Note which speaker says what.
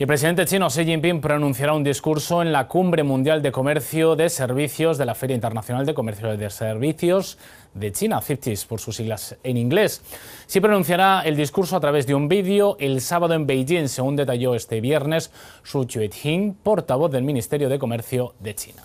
Speaker 1: Y el presidente chino Xi Jinping pronunciará un discurso en la Cumbre Mundial de Comercio de Servicios de la Feria Internacional de Comercio de Servicios de China, CIPTIS por sus siglas en inglés. Si pronunciará el discurso a través de un vídeo el sábado en Beijing, según detalló este viernes Su Chueting, portavoz del Ministerio de Comercio de China.